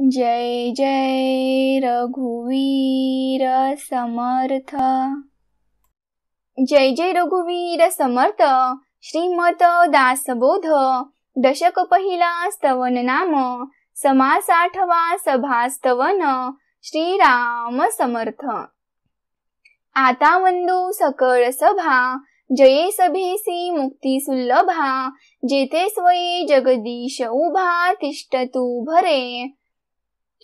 जय जय रघुवीर समर्थ जय जय रघुवीर समर्थ श्रीमत दासबोध दशक पहिला स्तवन नाम समासाठवा सभास्तवन श्रीराम समर्थ आता वंदू सकळ सभा जये सभेसी मुक्ती सुलभा जेते स्वयी जगदीश उभा तिष्ठतु भरे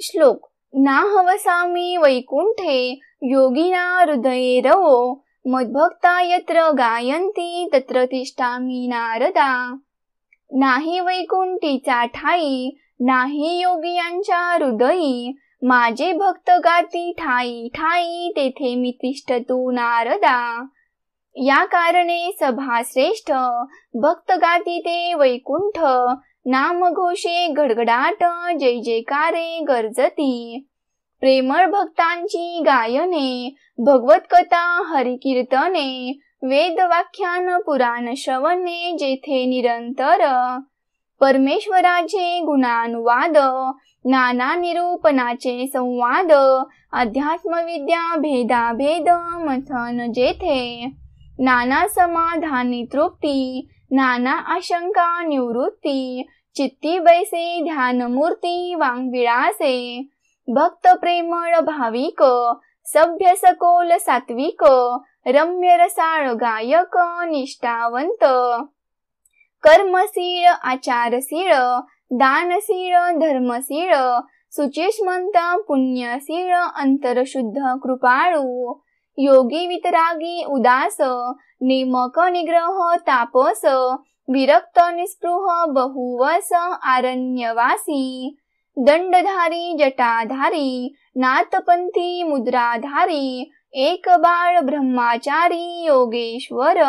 श्लोक ना हवसामी वैकुंठे योगिना हृदये रवो मद्भक्ता यत्र गायंती तत्र तिष्ठामी नारदा नाही वैकुंठीचा ठाई नाही योगियांच्या हृदयी माझे भक्त गाती ठाई ठाई तेथे मी तिष्ठतो नारदा या कारणे सभा श्रेष्ठ भक्त गाती ते वैकुंठ घोषे गडगडाट जय जयकारे गरजती प्रेमळ भक्तांची गायने भगवत कथा हरिकीर्तने वेद वाख्यान पुराण श्रवणे जेथे निरंतर परमेश्वराचे गुणानुवाद नाना निरूपणाचे संवाद अध्यात्मविद्या भेदाभेद मथन जेथे नाना समाधानी तृप्ती नाना आशंका निवृत्ती चित्ती बैसे ध्यानमूर्ती वांगविळासे भक्त प्रेमळ भाविक सभ्य सकोल सात्विक रम्य रसाळ गायक निष्ठावंत कर्मशीळ आचारशीळ दानशीळ धर्मशील सुचिष्मंत पुण्यशीळ अंतरशुद्ध कृपाळू योगी वितरागी उदास नेमक निग्रह तापस विरक्त निस्पृह बहुवस आरण्यवासी दंडधारी जटाधारी नाथपंथी मुद्राधारी एक बाळ ब्रह्माचारी योगेश्वर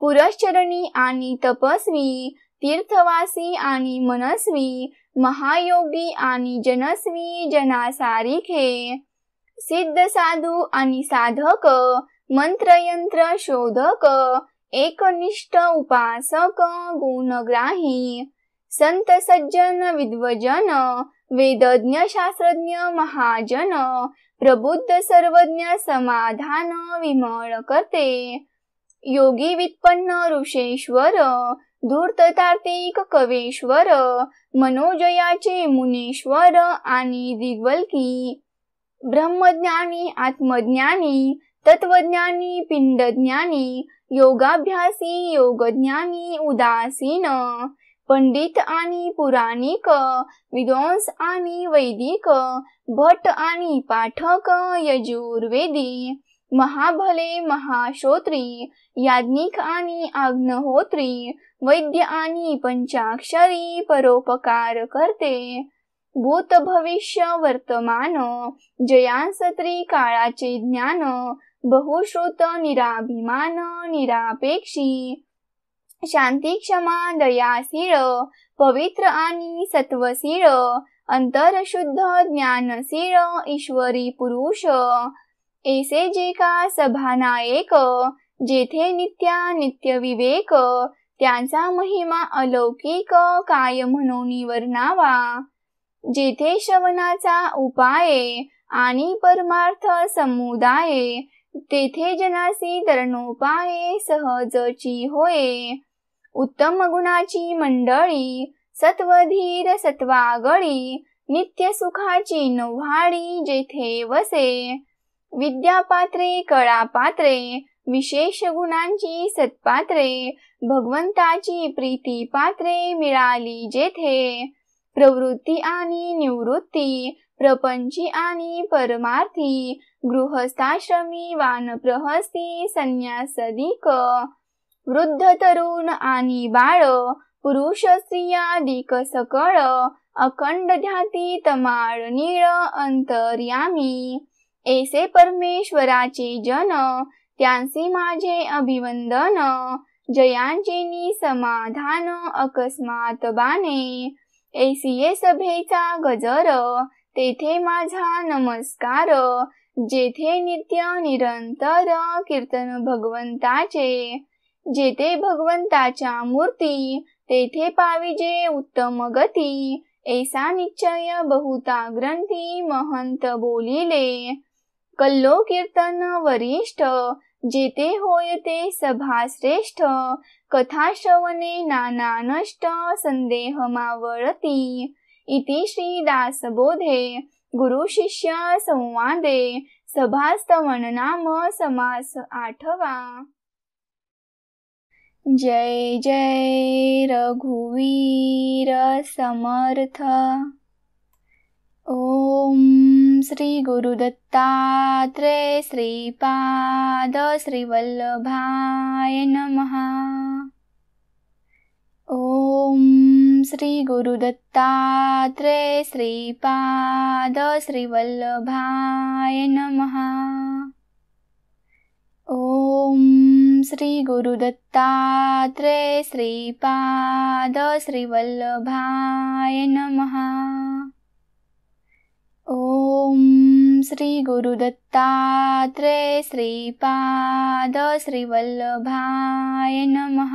पुरश्चरणी आणि तपस्वी तीर्थवासी आणि मनस्वी महायोगी आणि जनस्वी जनासारिखे सिद्ध साधू आणि साधक मंत्र यंत्र शोधक एकनिष्ठ उपासक गुणग्राही संत सज्जन विद्वजन वेदज्ञ शास्त्रज्ञ महाजन प्रबुद्ध सर्वज्ञ समाधान विमळ करते योगी वित्पन्न ऋषेश्वर धूर्त तार्तिक कवेश्वर मनोजयाचे मुनेश्वर आणि दिग्वल्की ब्रह्मज्ञानी आत्मज्ञानी तत्वज्ञानी पिंडज्ञानी योगाभ्यासी योगज्ञानी उदासीन पंडित आणि पुराणिक विद्वांस आणि वैदिक भट आणि पाठक यजुर्वेदी महाभले महाश्रोत्री याज्ञिक आणि आग्नहोत्री वैद्य आणि पंचाक्षरी परोपकार करते भूत भविष्य वर्तमान जयांसत्री काळाचे ज्ञान बहुश्रुत निराभिमान निरापेक्षी शांती क्षमा दयाशील पवित्र आणि सत्वशीळ अंतरशुद्ध ज्ञानशीळ ईश्वरी पुरुष एसे जे का सभाना जेथे नित्या नित्य विवेक त्यांचा महिमा अलौकिक काय म्हणून वर्णावा जेथे शवनाचा उपाय आणि परमार्थ समुदाये तेथे जनासी तरणोपाये सहजची होय उत्तम गुणाची मंडळी सत्वधीर सत्वागळी नित्य सुखाची नव्हाडी जेथे वसे विद्यापात्रे कळापात्रे विशेष गुणांची सत्पात्रे भगवंताची प्रीती पात्रे मिळाली जेथे प्रवृत्ती आणि निवृत्ती प्रपंची आणि परमार्थी गृहस्थाश्रमी वानप्रहस्ती संन्यासदिक वृद्ध तरुण आणि बाळ पुरुष स्त्रिया सकळ अखंड ध्याती तमाळ नीळ अंतर्यामी एसे परमेश्वराचे जन त्यांसी माझे अभिवंदन जयांचे समाधान अकस्मात बाने ऐसिये सभेचा गजर तेथे माझा नमस्कार जेथे नित्य निरंतर कीर्तन भगवंताचे जेथे भगवंताच्या मूर्ती तेथे पाविजे उत्तम गती ऐसा निश्चय बहुता ग्रंथी महंत बोलिले कल्लो कीर्तन वरिष्ठ जेते होय ते सभा श्रेष्ठ कथा श्रवणे नाना नष्ट संदेह मावळती इति श्री गुरु शिष्य संवादे सभास्तवन नाम समास आठवा जय जय रघुवीर समर्थ ॐ श्रीगुरुदत्तात्रे श्रीवल्लभाय नमः ॐ श्रीगुरुदत्तात्रे श्रीवल्लभाय नमः ॐ श्रीगुरुदत्तात्रे श्रीवल्लभाय नमः ॐ श्रीगुरुदत्तात्रे श्रीपाद श्रीवल्लभाय नमः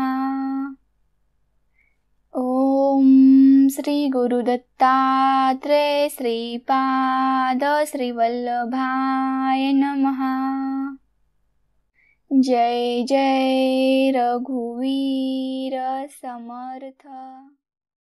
ॐ श्रीगुरुदत्तात्रे श्रीपाद श्रीवल्लभाय नमः जय जय रघुवीर समर्थ